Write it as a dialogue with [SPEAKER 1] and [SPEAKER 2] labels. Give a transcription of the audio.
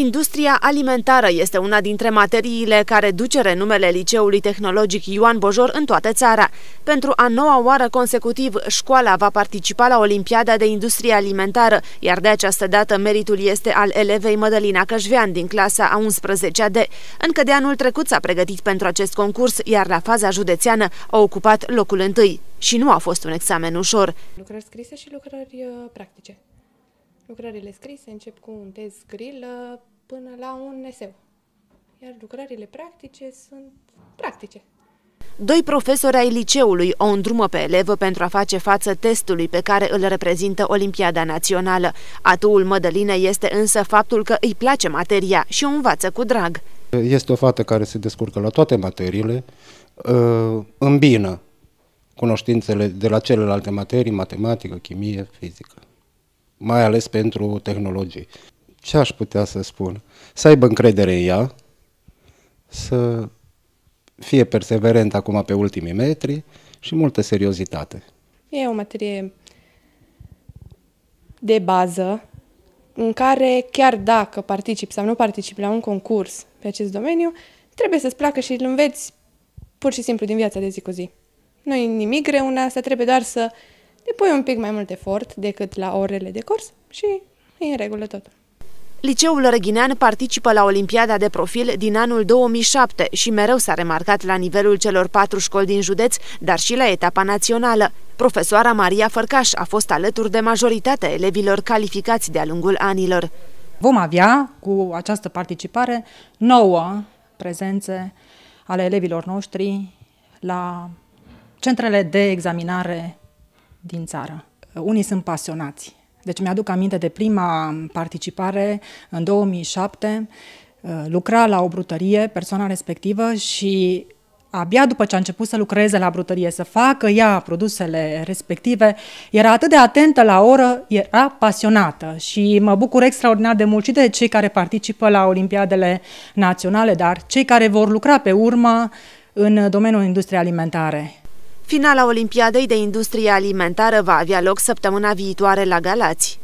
[SPEAKER 1] Industria alimentară este una dintre materiile care duce renumele Liceului Tehnologic Ioan Bojor în toată țara. Pentru a noua oară consecutiv, școala va participa la Olimpiada de Industrie Alimentară, iar de această dată meritul este al elevei Mădălina Cășvean din clasa a 11-a D. Încă de anul trecut s-a pregătit pentru acest concurs, iar la faza județeană a ocupat locul întâi. Și nu a fost un examen ușor.
[SPEAKER 2] Lucrări scrise și lucrări uh, practice. Lucrările scrise încep cu un test grilă, uh, până la un eseu. Iar lucrările practice sunt practice.
[SPEAKER 1] Doi profesori ai liceului o îndrumă pe elevă pentru a face față testului pe care îl reprezintă Olimpiada Națională. Atuul Mădăline este însă faptul că îi place materia și o învață cu drag.
[SPEAKER 3] Este o fată care se descurcă la toate materiile, ă, îmbină cunoștințele de la celelalte materii, matematică, chimie, fizică, mai ales pentru tehnologii ce aș putea să spun? Să aibă încredere în ea, să fie perseverent acum pe ultimii metri și multă seriozitate.
[SPEAKER 2] E o materie de bază în care chiar dacă participi sau nu participi la un concurs pe acest domeniu, trebuie să-ți placă și îl înveți pur și simplu din viața de zi cu zi. Nu e nimic greu în asta, trebuie doar să depui un pic mai mult efort decât la orele de curs și e în regulă totul. Liceul
[SPEAKER 1] Răghinean participă la Olimpiada de Profil din anul 2007 și mereu s-a remarcat la nivelul celor patru școli din județ, dar și la etapa națională. Profesoara Maria Fărcaș a fost alături de majoritatea elevilor calificați de-a lungul anilor. Vom avea
[SPEAKER 4] cu această participare nouă prezențe ale elevilor noștri la centrele de examinare din țară. Unii sunt pasionați deci mi-aduc aminte de prima participare în 2007, uh, lucra la o brutărie persoana respectivă și abia după ce a început să lucreze la brutărie, să facă ea produsele respective, era atât de atentă la oră, era pasionată și mă bucur extraordinar de mult și de cei care participă la Olimpiadele Naționale, dar cei care vor lucra pe urmă în domeniul industriei alimentare.
[SPEAKER 1] Finala Olimpiadei de Industrie Alimentară va avea loc săptămâna viitoare la Galați.